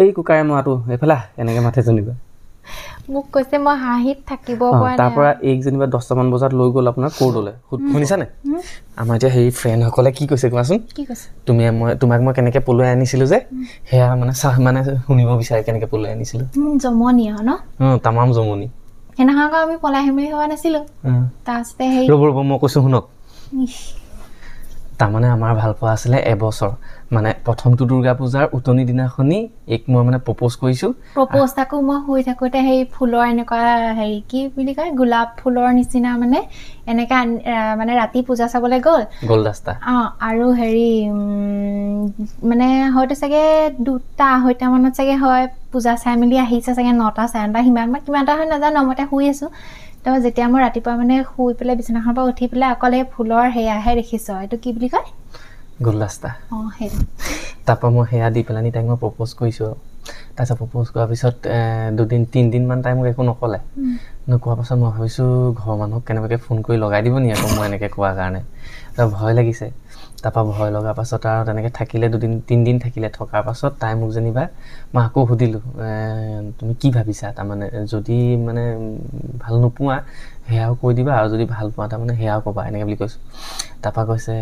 এই কুকাৰে মৰাটো এইফালা এনেকৈ মাতে যেনিবা মোক কৈছে মই হাঁহিত থাকিব তাৰ এক যেনিবা দহটামান বজাত লৈ গ'ল আপোনাৰ কৰ্টলৈ শুনিছানে আমাৰ এতিয়া সেই ফ্ৰেণ্ডসকলে কি কৈছে কোৱাচোন তুমি মই তোমাক মই কেনেকৈ পলুৱাই আনিছিলোঁ যে সেয়া মানে চাহ মানে শুনিব বিচাৰে কেনেকৈ পলুৱাই আনিছিলোঁ জমনি আৰু ন তামাম জমনি সেইদিনাখন আমি পলাই আহিম বুলি ভবা নাছিলোঁ তাৰপিছতে ৰ'ব ৰ'ব মই কৈছোঁ শুনক তাৰমানে আমাৰ ভালপোৱা আছিলে এবছৰ মানে প্ৰথমটো দুৰ্গা পূজাৰ উতনি দিনাখনি এক মই মানে প্ৰপ'জ কৰিছোঁ প্ৰপ'জ তাকো মই শুই থাকোঁতে সেই ফুলৰ এনেকুৱা হেৰি কি বুলি কয় গোলাপ ফুলৰ নিচিনা মানে এনেকৈ মানে ৰাতি পূজা চাবলৈ গ'ল গোলদাস্তা অঁ আৰু হেৰি মানে হয়তো চাগে দুটা আঢ়ৈটামানত চাগে হয় পূজা চাই মেলি আহিছে চাগে নটা চাৰে নটা সিমান কিমান এটা হয় নাজানো মই তাতে শুই আছোঁ তাৰপৰা যেতিয়া মই ৰাতিপুৱা মানে শুই পেলাই বিচনাখনৰ পৰা উঠি পেলাই অকল সেই ফুলৰ সেয়াহে দেখিছ এইটো কি বুলি কয় গুলদাস্তা অঁ সেইটো তাৰপৰা মই সেয়া দি পেলাইনি তাইক মই প্ৰপ'জ কৰিছোঁ তাৰপিছত প্ৰপ'জ কৰাৰ পিছত দুদিন তিনিদিনমান তাই মোক একো নক'লে নোকোৱাৰ পাছত মই ভাবিছোঁ ঘৰৰ মানুহক কেনেবাকৈ ফোন কৰি লগাই দিব নি আকৌ মই এনেকৈ কোৱাৰ কাৰণে ভয় লাগিছে তাৰপৰা ভয় লগাৰ পাছত আৰু তেনেকৈ থাকিলে দুদিন তিনিদিন থাকিলে থকাৰ পাছত তাই মোক যেনিবা মই আকৌ সুধিলোঁ তুমি কি ভাবিছা তাৰমানে যদি মানে ভাল নোপোৱা সেয়াও কৈ দিবা আৰু যদি ভাল পোৱা তাৰমানে সেয়াও ক'বা এনেকৈ বুলি কৈছোঁ তাৰপৰা কৈছে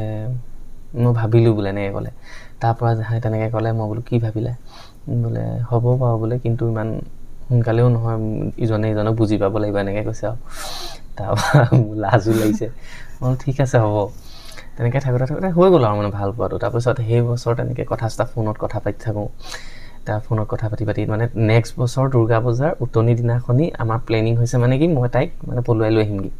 মই ভাবিলোঁ বোলে এনেকৈ ক'লে তাৰপৰা সেই তেনেকৈ ক'লে মই বোলো কি ভাবিলে বোলে হ'ব বাৰু বোলে কিন্তু ইমান সোনকালেও নহয় ইজনে ইজনক বুজি পাব লাগিব এনেকৈ কৈছে আৰু তাৰপৰা লাজো লাগিছে অঁ ঠিক আছে হ'ব তেনেকৈ থাকোঁতে থাকোঁতে হৈ গ'লো আৰু মানে ভাল পোৱাটো তাৰপিছত সেই বছৰ তেনেকৈ কথা চথা ফোনত কথা পাতি থাকোঁ তাৰ ফোনত কথা পাতি পাতি মানে নেক্সট বছৰ দুৰ্গা পূজাৰ উতনি দিনাখনি আমাৰ প্লেনিং হৈছে মানে কি মই তাইক মানে পলুৱাই লৈ আহিমগৈ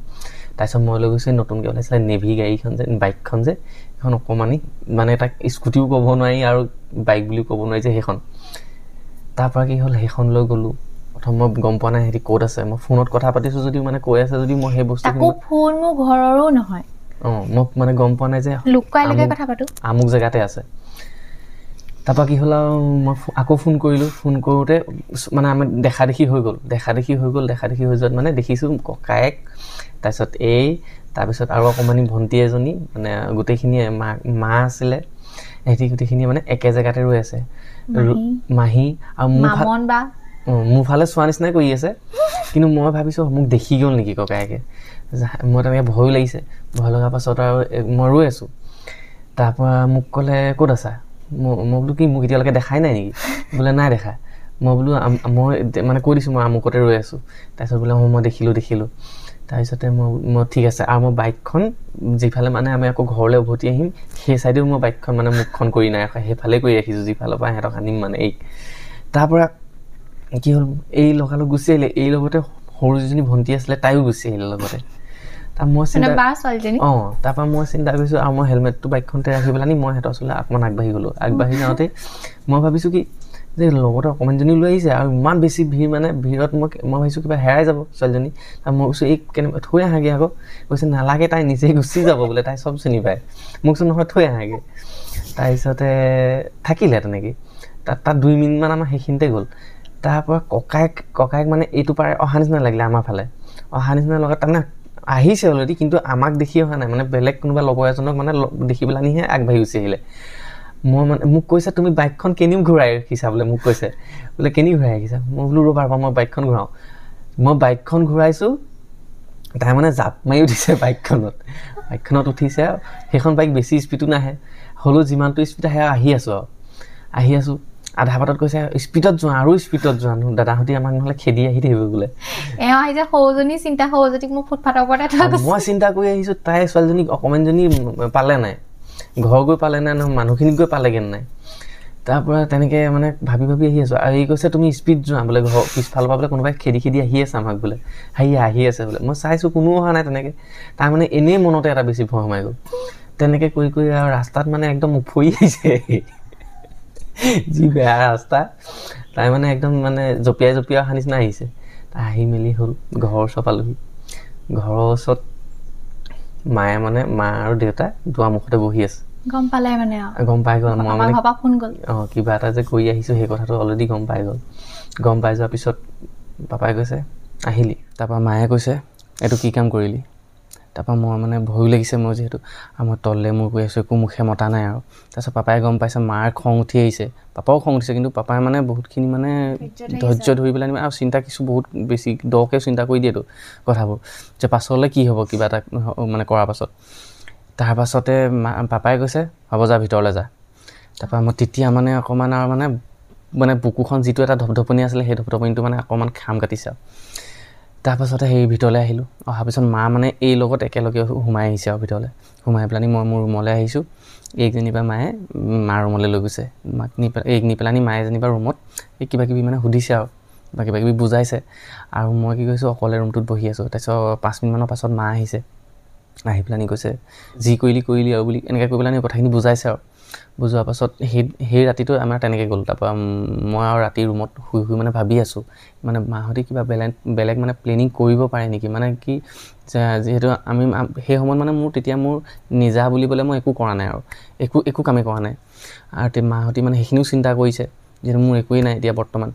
তাৰপিছত মই লৈ গৈছোঁ নতুনকৈ ওলাইছিলে নেভি গাড়ীখন যে বাইকখন যে সেইখন অকণমানি মানে তাক স্কুটিও ক'ব নোৱাৰি আৰু বাইক বুলিও ক'ব নোৱাৰি যে সেইখন তাৰপৰা কি হ'ল সেইখন লৈ গ'লোঁ প্ৰথম মই গম পোৱা নাই সিহঁতি ক'ত আছে মই ফোনত কথা পাতিছোঁ যদিও মানে কৈ আছে যদিও মই সেই বস্তু ফোন মোৰ ঘৰৰো নহয় অঁ মোক মানে গম পোৱা নাই যে লুকুৱাই লুকাই কথা পাতো আমুক জেগাতে আছে তাৰপৰা কি হ'ল আৰু মই আকৌ ফোন কৰিলোঁ ফোন কৰোঁতে মানে আমি দেখা দেখি হৈ গ'ল দেখা দেখি হৈ গ'ল দেখা দেখি হৈ যোৱাত মানে দেখিছোঁ ককায়েক তাৰপিছত এই তাৰপিছত আৰু অকণমানি ভণ্টী এজনী মানে গোটেইখিনিয়ে মা মা আছিলে সিহঁতি গোটেইখিনিয়ে মানে একে জেগাতে ৰৈ আছে মাহী আৰু মোৰ মোৰ ফালে চোৱা নিচিনাই কৰি আছে কিন্তু মই ভাবিছোঁ মোক দেখি গ'ল নেকি ককায়েকে মই তেনেকৈ ভয়ো লাগিছে ভয় লগাৰ পাছত আৰু মই ৰৈ আছোঁ তাৰপৰা মোক ক'লে ক'ত আছা মই বোলো কি মোক এতিয়ালৈকে দেখাই নাই নেকি বোলে নাই দেখা মই বোলো মই মানে কৈ দিছোঁ মই আমুকতে ৰৈ আছোঁ তাৰপিছত বোলে মই দেখিলোঁ দেখিলোঁ তাৰপিছতে মই মই ঠিক আছে আৰু মই বাইকখন যিফালে মানে আমি আকৌ ঘৰলৈ উভতি আহিম সেই চাইডেও মই বাইকখন মানে মুখখন কৰি নাই ৰখা সেইফালে কৰি ৰাখিছোঁ যিফালৰ পৰা সিহঁতক আনিম মানে এই তাৰপৰা কি হ'ল এই লগালগ গুচি আহিলে এই লগতে সৰু যিজনী ভণ্টি আছিলে তাইও গুচি আহিলে লগতে তাৰপৰা মই চিন্তা কৰিছোঁ আৰু মই হেলমেটটো বাইকখনতে ৰাখি পেলাহেনি মই সিহঁতৰ ওচৰলৈ অকণমান আগবাঢ়ি গ'লোঁ আগবাঢ়ি যাওঁতে মই ভাবিছোঁ কি যে লগতে অকণমানজনী লৈ আহিছে আৰু ইমান বেছি ভিৰ মানে ভিৰত মই মই ভাবিছোঁ কিবা হেৰাই যাব ছোৱালীজনী তাৰ মই কৈছোঁ এই কেনেবাকৈ থৈ আহাগৈ আকৌ কৈছে নালাগে তাই নিজেই গুচি যাব বোলে তাই চব চিনি পায় মোকচোন নহয় থৈ আহাগৈ তাৰপিছতে থাকিলে তেনেকৈ তাত তাত দুই মিনিটমান আমাৰ সেইখিনিতে গ'ল তাৰপৰা ককায়েক ককায়েক মানে এইটো পাৰে অহা নিচিনা লাগিলে আমাৰ ফালে অহা নিচিনা লগত তাৰমানে আহিছে অলৰেডি কিন্তু আমাক দেখি অহা নাই মানে বেলেগ কোনোবা লগৰ এজনক মানে দেখি পেলাইনিহে আগবাঢ়ি গুচি আহিলে মই মানে মোক কৈছে তুমি বাইকখন কেনিও ঘূৰাই ৰাখিছা বোলে মোক কৈছে বোলে কেনি ঘূৰাই ৰাখিছা মই বোলো ৰ'বা ৰ'বা মই বাইকখন ঘূৰাওঁ মই বাইকখন ঘূৰাইছোঁ তাই মানে জাপ মাৰি উঠিছে বাইকখনত বাইকখনত উঠিছে আৰু সেইখন বাইক বেছি স্পীডো নাহে হ'লেও যিমানটো স্পীড আহে আহি আছোঁ আৰু আহি আছোঁ আধা বাটত কৈছে স্পীডত যোৱা আৰু স্পীডত যোৱা দাদাহঁতি আমাক নহ'লে খেদি আহি থাকিব বোলে এওঁ আহিছে সৰুজনী চিন্তা সৰুজনীক মোক ফুটপাথৰ পৰা মই চিন্তা কৰি আহিছোঁ তাই ছোৱালীজনীক অকণমানজনী পালে নাই ঘৰ গৈ পালে নাই নহয় মানুহখিনিক গৈ পালেগৈ নাই তাৰপৰা তেনেকৈ মানে ভাবি ভাবি আহি আছোঁ আৰু এই কৈছে তুমি স্পীড যোৱা বোলে ঘৰ পিছফালৰ পৰা বোলে কোনোবাই খেদি খেদি আহি আছে আমাক বোলে সি আহি আছে বোলে মই চাইছোঁ কোনো অহা নাই তেনেকৈ তাৰ মানে এনেই মনতে এটা বেছি ভয় সোমাই গ'ল তেনেকৈ কৰি কৰি আৰু ৰাস্তাত মানে একদম উফৰি আহিছে যি বেয়া ৰাস্তা তাই মানে একদম মানে জঁপিয়াই জঁপিয়াই অহা নিচিনা আহিছে আহি মেলি হ'ল ঘৰৰ ওচৰ পালোহি ঘৰৰ ওচৰত মায়ে মানে মা আৰু দেউতা দুৱাৰ মুখতে বহি আছে গম পালে মানে গম পাই গ'ল মই মানে অঁ কিবা এটা যে কৰি আহিছোঁ সেই কথাটো অলৰেডি গম পাই গ'ল গম পাই যোৱাৰ পিছত পাপাই কৈছে আহিলি তাৰপৰা মায়ে কৈছে এইটো কি কাম কৰিলি তাৰপৰা মই মানে ভয়ো লাগিছে মই যিহেতু আৰু মই তললে মোৰ গৈ আছোঁ একো মুখে মতা নাই আৰু তাৰপিছত পাপাই গম পাইছে মাৰ খং উঠি আহিছে পাপাও খং উঠিছে কিন্তু পাপাই মানে বহুতখিনি মানে ধৈৰ্য ধৰি পেলাই নিম আৰু চিন্তা কিছু বহুত বেছি দকে চিন্তা কৰি দিয়েতো কথাবোৰ যে পাছলৈ কি হ'ব কিবা এটা মানে কৰাৰ পাছত তাৰপাছতে মা পাপাই কৈছে হ'ব যা ভিতৰলৈ যা তাৰপৰা মই তেতিয়া মানে অকণমান আৰু মানে মানে বুকুখন যিটো এটা ধপধপনি আছিলে সেই ধপধপনিটো মানে অকণমান খাম কাটিছে আৰু তাৰপাছতে সেই ভিতৰলৈ আহিলোঁ অহাৰ পিছত মা মানে এই লগত একেলগে সোমাই আহিছে আৰু ভিতৰলৈ সোমাই পেলাহেনি মই মোৰ ৰুমলৈ আহিছোঁ এইকেইজনীৰ পৰা মায়ে মাৰ ৰুমলৈ লৈ গৈছে মাক নি পেলাই এইকেইনি পেলাহেনি মায়ে যেনিবা ৰুমত এই কিবাকিবি মানে সুধিছে আৰু বা কিবাকিবি বুজাইছে আৰু মই কি কৈছোঁ অকলে ৰুমটোত বহি আছোঁ তাৰপিছত পাঁচ মিনিটমানৰ পাছত মা আহিছে আহি পেলাহেনি কৈছে যি কৰিলি কৰিলি আৰু বুলি এনেকৈ কৰি পেলাহেনি কথাখিনি বুজাইছে আৰু বুজোৱাৰ পাছত সেই সেই ৰাতিটো আমাৰ তেনেকৈ গ'ল তাৰপৰা মই আৰু ৰাতি ৰুমত শুই শুই মানে ভাবি আছোঁ মানে মাহঁতে কিবা বেলেগ বেলেগ মানে প্লেনিং কৰিব পাৰে নেকি মানে কি যিহেতু আমি সেই সময়ত মানে মোৰ তেতিয়া মোৰ নিজা বুলিবলৈ মই একো কৰা নাই আৰু একো একো কামেই কৰা নাই আৰু মাহঁতে মানে সেইখিনিও চিন্তা কৰিছে যিহেতু মোৰ একোৱেই নাই এতিয়া বৰ্তমান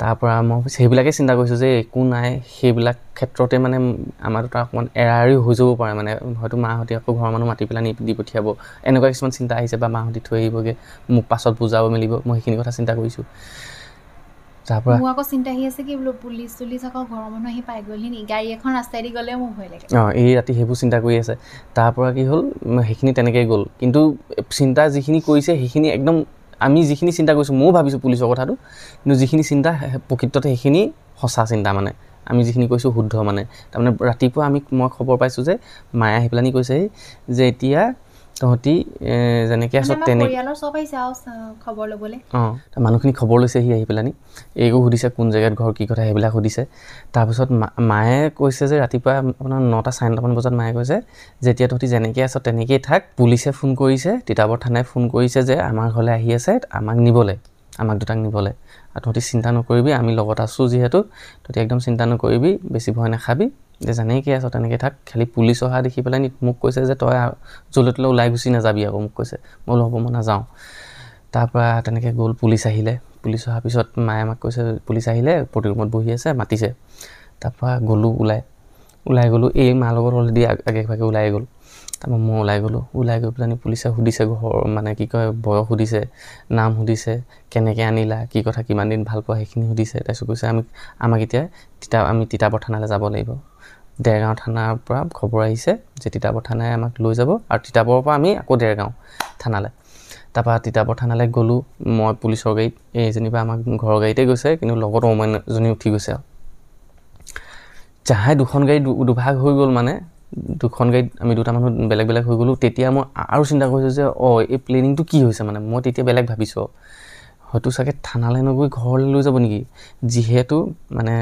তাৰপৰা মই সেইবিলাকেই চিন্তা কৰিছোঁ যে একো নাই সেইবিলাক ক্ষেত্ৰতে মানে আমাৰ দুটা অকণমান এৰাৰি হৈ যাব পাৰে মানে হয়তো মাহঁতে আকৌ ঘৰৰ মানুহ মাতি পেলাই নি দি পঠিয়াব এনেকুৱা কিছুমান চিন্তা আহিছে বা মাহঁতে থৈ আহিবগৈ মোক পাছত বুজাব মেলিব মই সেইখিনি কথা চিন্তা কৰিছোঁ এই সেইবোৰ চিন্তা কৰি আছে তাৰপৰা কি হ'ল সেইখিনি তেনেকৈয়ে গ'ল কিন্তু চিন্তা যিখিনি কৰিছে সেইখিনি একদম আমি যিখিনি চিন্তা কৰিছোঁ ময়ো ভাবিছোঁ পুলিচৰ কথাটো কিন্তু যিখিনি চিন্তা প্ৰকৃততে সেইখিনি সঁচা চিন্তা মানে আমি যিখিনি কৈছোঁ শুদ্ধ মানে তাৰমানে ৰাতিপুৱা আমি মই খবৰ পাইছোঁ যে মায়ে আহি পেলাহেনি কৈছেহি যে এতিয়া তহঁতি যেনেকৈ আছ তেনেকৈ অঁ মানুহখিনি খবৰ লৈছে সি আহি পেলাহেনি এইকো সুধিছে কোন জেগাত ঘৰ কি কথা সেইবিলাক সুধিছে তাৰপিছত মায়ে কৈছে যে ৰাতিপুৱা আপোনাৰ নটা চাৰে নটামান বজাত মায়ে কৈছে যে এতিয়া তহঁতি যেনেকৈ আছ তেনেকৈয়ে থাক পুলিচে ফোন কৰিছে তিতাবৰ থানাই ফোন কৰিছে যে আমাৰ ঘৰলৈ আহি আছে আমাক নিবলৈ আমাক দুটাক নিবলৈ আৰু তহঁতি চিন্তা নকৰিবি আমি লগত আছোঁ যিহেতু তহঁতি একদম চিন্তা নকৰিবি বেছি ভয় নাখাবি যে যেনেকৈ আছ তেনেকৈ থাক খালি পুলিচ অহা দেখি পেলাই নি মোক কৈছে যে তই য'লৈ তলৈ ওলাই গুচি নাযাবি আকৌ মোক কৈছে মই বোলো হ'ব মই নাযাওঁ তাৰপৰা তেনেকৈ গ'ল পুলিচ আহিলে পুলিচ অহাৰ পিছত মায়ে আমাক কৈছে পুলিচ আহিলে প্ৰতি প্ৰতিৰোধত বহি আছে মাতিছে তাৰপৰা গ'লোঁ ওলাই ওলাই গ'লোঁ এই মাৰ লগত অলৰেডি আগে ভাগে ওলাই গ'ল তাৰপৰা মই ওলাই গ'লোঁ ওলাই গৈ পেলাই নি পুলিচে সুধিছে ঘৰ মানে কি কয় বয়স সুধিছে নাম সুধিছে কেনেকৈ আনিলা কি কথা কিমান দিন ভাল পোৱা সেইখিনি সুধিছে তাৰপিছত কৈছে আমি আমাক এতিয়া তিতা আমি তিতাবৰ থানালৈ যাব লাগিব দেৰগাঁও থানাৰ পৰা খবৰ আহিছে যে তিতাবৰ থানাই আমাক লৈ যাব আৰু তিতাবৰৰ পৰা আমি আকৌ দেৰগাঁও থানালৈ তাৰপৰা তিতাবৰ থানালৈ গ'লোঁ মই পুলিচৰ গাড়ীত এইজনীৰপৰা আমাক ঘৰৰ গাড়ীতে গৈছে কিন্তু লগত অমান্যজনী উঠি গৈছে আৰু যাহাই দুখন গাড়ী দুভাগ হৈ গ'ল মানে দুখন গাড়ীত আমি দুটা মানুহ বেলেগ বেলেগ হৈ গ'লোঁ তেতিয়া মই আৰু চিন্তা কৰিছোঁ যে অঁ এই প্লেনিংটো কি হৈছে মানে মই তেতিয়া বেলেগ ভাবিছোঁ হয়তো চাগে থানালৈ নগৈ ঘৰলৈ লৈ যাব নেকি যিহেতু মানে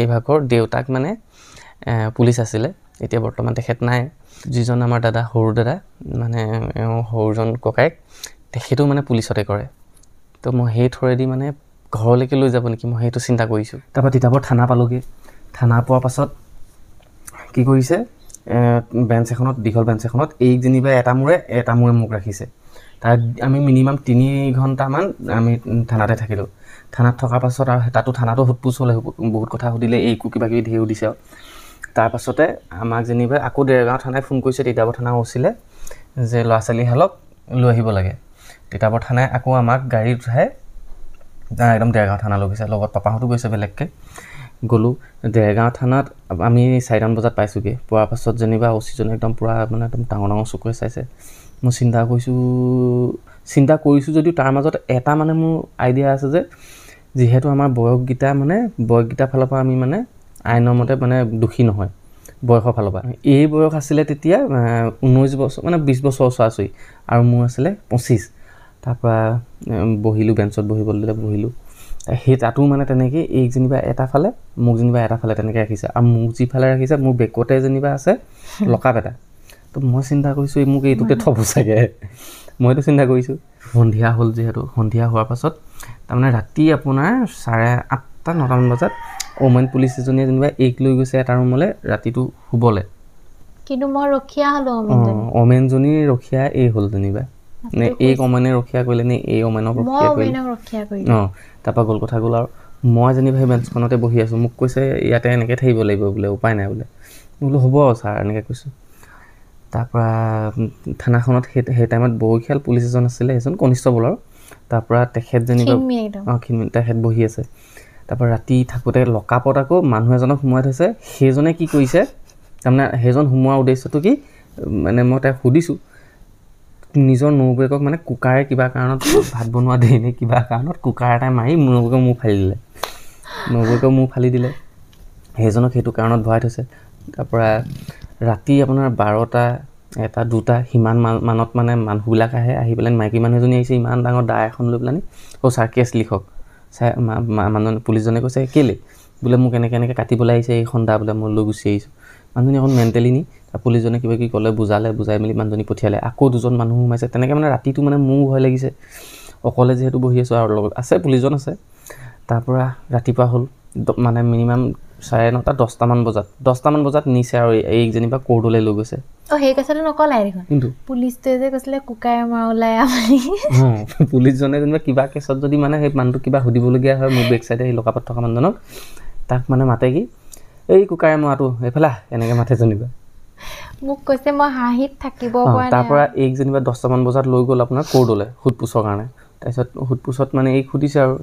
এইভাগৰ দেউতাক মানে পুলিচ আছিলে এতিয়া বৰ্তমান তেখেত নাই যিজন আমাৰ দাদা সৰু দাদা মানে সৰুজন ককায়েক তেখেতো মানে পুলিচতে কৰে তো মই সেই থ্ৰুৱেদি মানে ঘৰলৈকে লৈ যাব নেকি মই সেইটো চিন্তা কৰিছোঁ তাৰপৰা তিতাবৰ থানা পালোগৈ থানা পোৱাৰ পাছত কি কৰিছে বেঞ্চ এখনত দীঘল বেঞ্চ এখনত এই যেনিবা এটা মূৰে এটা মূৰে মোক ৰাখিছে তাত আমি মিনিমাম তিনি ঘণ্টামান আমি থানাতে থাকিলোঁ থানাত থকাৰ পাছত আৰু তাতো থানাতো সোধ পোছ হ'লে বহুত কথা সুধিলে এইকো কিবা কিবি ধেৰ সুধিছে আৰু তাৰপাছতে আমাক যেনিবা আকৌ দেৰগাঁও থানাই ফোন কৰিছে তিতাবৰ থানা হৈছিলে যে ল'ৰা ছোৱালীহালক লৈ আহিব লাগে তিতাবৰ থানাই আকৌ আমাক গাড়ী উঠাই একদম দেৰগাঁও থানা লৈ গৈছে লগত পাপাহঁতো গৈছে বেলেগকৈ গ'লোঁ ডেৰগাঁও থানাত আমি চাৰিটামান বজাত পাইছোঁগৈ পোৱাৰ পাছত যেনিবা অচিজনে একদম পূৰা মানে একদম ডাঙৰ ডাঙৰ চকুৰে চাইছে মই চিন্তা কৰিছোঁ চিন্তা কৰিছোঁ যদিও তাৰ মাজত এটা মানে মোৰ আইডিয়া আছে যে যিহেতু আমাৰ বয়সকেইটা মানে বয়সকেইটাৰ ফালৰ পৰা আমি মানে আইনৰ মতে মানে দোষী নহয় বয়সৰ ফালৰ পৰা এই বয়স আছিলে তেতিয়া ঊনৈছ বছৰ মানে বিছ বছৰ ওচৰা চৰাচৰি আৰু মোৰ আছিলে পঁচিছ তাৰপৰা বহিলোঁ বেঞ্চত বহিবলৈ দিলে বহিলোঁ সেই তাতো মানে তেনেকেই এই যেনিবা এটা ফালে মোক যেনিবা এটা ফালে তেনেকৈ ৰাখিছে আৰু মোক যিফালে ৰাখিছে মোৰ বেকতে যেনিবা আছে লকাপ এটা তো মই চিন্তা কৰিছোঁ মোক এইটোকে থ'ব চাগে মইতো চিন্তা কৰিছোঁ সন্ধিয়া হ'ল যিহেতু সন্ধিয়া হোৱাৰ পাছত তাৰমানে ৰাতি আপোনাৰ চাৰে আঠটা নটামান বজাত ৱমেন পুলিচ এজনীয়ে যেনিবা এইক লৈ গৈছে এটা ৰুমলৈ ৰাতিটো শুবলৈ কিন্তু মই ৰখীয়া হ'লো অঁ ৰখীয়া এই হ'ল যেনিবা নে এই অমেনে ৰখীয়া কৰিলে নে এই অমেনক ৰখীয়া কৰিলে অঁ তাৰপৰা গ'ল কথা গ'ল আৰু মই যেনিবা সেই বেঞ্চখনতে বহি আছোঁ মোক কৈছে ইয়াতে এনেকৈ থাকিব লাগিব বোলে উপায় নাই বোলে বোলো হ'ব ছাৰ এনেকৈ কৈছোঁ তাৰপৰা থানাখনত সেই সেই টাইমত বৰখীয়াল পুলিচ এজন আছিলে সেইজন কনিষ্টবল আৰু তাৰপৰা তেখেত যেনিবা অঁ তেখেত বহি আছে তাৰপৰা ৰাতি থাকোঁতে লকাপত আকৌ মানুহ এজনক সোমোৱাই থৈছে সেইজনে কি কৰিছে তাৰমানে সেইজন সোমোৱাৰ উদ্দেশ্যটো কি মানে মই তাইক সুধিছোঁ নিজৰ নবৌৱেকক মানে কুকাৰে কিবা কাৰণত ভাত বনোৱা দেই নে কিবা কাৰণত কুকাৰ এটাই মাৰি নবৌৱেকক মূৰ ফালি দিলে নবৌৱেকক মূৰ ফালি দিলে সেইজনক সেইটো কাৰণত ভৰাই থৈছে তাৰপৰা ৰাতি আপোনাৰ বাৰটা এটা দুটা সিমান মানত মানে মানুহবিলাক আহে আহি পেলাই মাইকী মানুহ এজনী আহিছে ইমান ডাঙৰ দা এখন লৈ পেলাহেনি অ' ছাৰ কেছ লিখক চাই মানুহ পুলিচজনে কৈছে কেলে বোলে মোক এনেকৈ এনেকৈ কাটিবলৈ আহিছে এই খণ্ডা বোলে মোৰ লৈ গুচি আহিছোঁ মানুহজনী অকণ মেণ্টেলি নি পুলিচজনে কিবা কিবি ক'লে বুজালে বুজাই মেলি মানুহজনী পঠিয়ালে আকৌ দুজন মানুহ সোমাইছে তেনেকৈ মানে ৰাতিটো মানে মোৰ ভয় লাগিছে অকলে যিহেতু বহি আছোঁ আৰু লগত আছে পুলিচজন আছে তাৰপৰা ৰাতিপুৱা হ'ল মানে মিনিমাম চাৰে নটা দহটামান বজাত দহটামান বজাত নিছে আৰু এইক যেনিবা কৰ্টলৈ লৈ গৈছে হাঁহিত কাৰণে তাৰপিছত সোধ পোছত মানে এই সুধিছে আৰু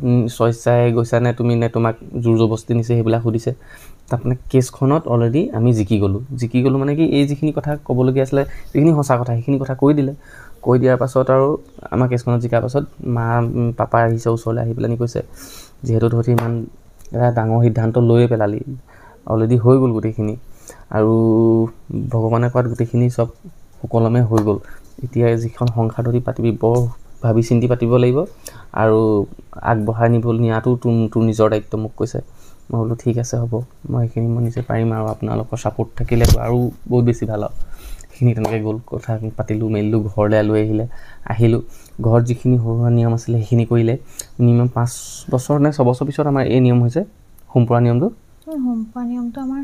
গৈছা নে তুমি নে তোমাক জোৰ জবস্তি নিছে সেইবিলাক সুধিছে মানে কেছখনত অলৰেডি আমি জিকি গ'লোঁ জিকি গ'লোঁ মানে কি এই যিখিনি কথা ক'বলগীয়া আছিলে যিখিনি সঁচা কথা সেইখিনি কথা কৈ দিলে কৈ দিয়াৰ পাছত আৰু আমাৰ কেছখনত জিকাৰ পাছত মা পাপা আহিছে ওচৰলৈ আহি পেলাহেনি কৈছে যিহেতু তহঁতি ইমান এটা ডাঙৰ সিদ্ধান্ত লৈয়ে পেলালি অলৰেডি হৈ গ'ল গোটেইখিনি আৰু ভগৱানে কোৱাত গোটেইখিনি চব সুকলমে হৈ গ'ল এতিয়া যিখন সংসাৰ তহঁতি পাতিবি বৰ ভাবি চিন্তি পাতিব লাগিব আৰু আগবঢ়াই নিব নিয়াটো তোৰ তোৰ নিজৰ দায়িত্ব মোক কৈছে মই বোলো ঠিক আছে হ'ব মই সেইখিনি মই নিজে পাৰিম আৰু আপোনালোকৰ ছাপৰ্ট থাকিলে আৰু বহুত বেছি ভাল আৰু সেইখিনি তেনেকৈ গ'ল কথা পাতিলোঁ মেলিলোঁ ঘৰলৈ লৈ আহিলে আহিলোঁ ঘৰত যিখিনি সৰু সুৰা নিয়ম আছিলে সেইখিনি কৰিলে মিনিমাম পাঁচ বছৰ নে ছবছৰ পিছত আমাৰ এই নিয়ম হৈছে সোমপৰা নিয়মটো সোমপৰা নিয়মটো আমাৰ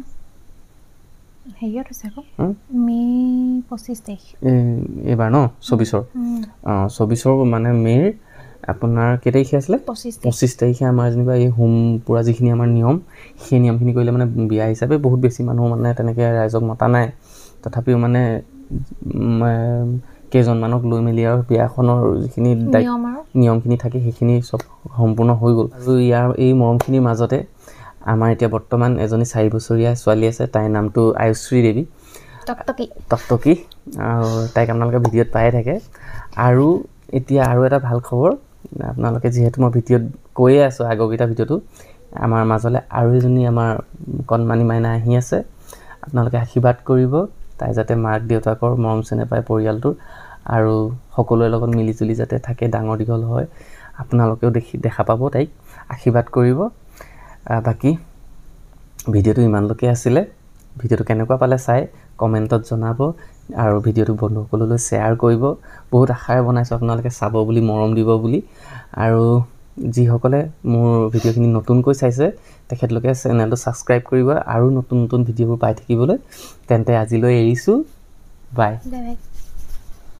এইবাৰ ন চৌবিছৰ অঁ চৌবিছৰ মানে মে'ৰ আপোনাৰ কেই তাৰিখে আছিলে পঁচিছ তাৰিখে আমাৰ যেনিবা এই হোম পুৰা যিখিনি আমাৰ নিয়ম সেই নিয়মখিনি কৰিলে মানে বিয়া হিচাপে বহুত বেছি মানুহ মানে তেনেকৈ ৰাইজক মতা নাই তথাপিও মানে কেইজনমানক লৈ মেলি আৰু বিয়াখনৰ যিখিনি নিয়মখিনি থাকে সেইখিনি চব সম্পূৰ্ণ হৈ গ'ল আৰু ইয়াৰ এই মৰমখিনিৰ মাজতে আমাৰ এতিয়া বৰ্তমান এজনী চাৰি বছৰীয়া ছোৱালী আছে তাইৰ নামটো আয়ুশ্ৰী দেৱী টকটকী আৰু তাইক আপোনালোকে ভিডিঅ'ত পায়ে থাকে আৰু এতিয়া আৰু এটা ভাল খবৰ আপোনালোকে যিহেতু মই ভিডিঅ'ত কৈয়ে আছোঁ আগৰকেইটা ভিডিঅ'টো আমাৰ মাজলৈ আৰু এজনী আমাৰ কণমানি মাইনা আহি আছে আপোনালোকে আশীৰ্বাদ কৰিব তাই যাতে মাক দেউতাকৰ মৰম চেনে পায় পৰিয়ালটোৰ আৰু সকলোৰে লগত মিলিজুলি যাতে থাকে ডাঙৰ দীঘল হয় আপোনালোকেও দেখি দেখা পাব তাইক আশীৰ্বাদ কৰিব বাকী ভিডিঅ'টো ইমানলৈকে আছিলে ভিডিঅ'টো কেনেকুৱা পালে চাই কমেণ্টত জনাব আৰু ভিডিঅ'টো বন্ধুসকললৈ শ্বেয়াৰ কৰিব বহুত আশাৰে বনাইছোঁ আপোনালোকে চাব বুলি মৰম দিব বুলি আৰু যিসকলে মোৰ ভিডিঅ'খিনি নতুনকৈ চাইছে তেখেতলোকে চেনেলটো ছাবস্ক্ৰাইব কৰিব আৰু নতুন নতুন ভিডিঅ'বোৰ পাই থাকিবলৈ তেন্তে আজিলৈ এৰিছোঁ বাই বাই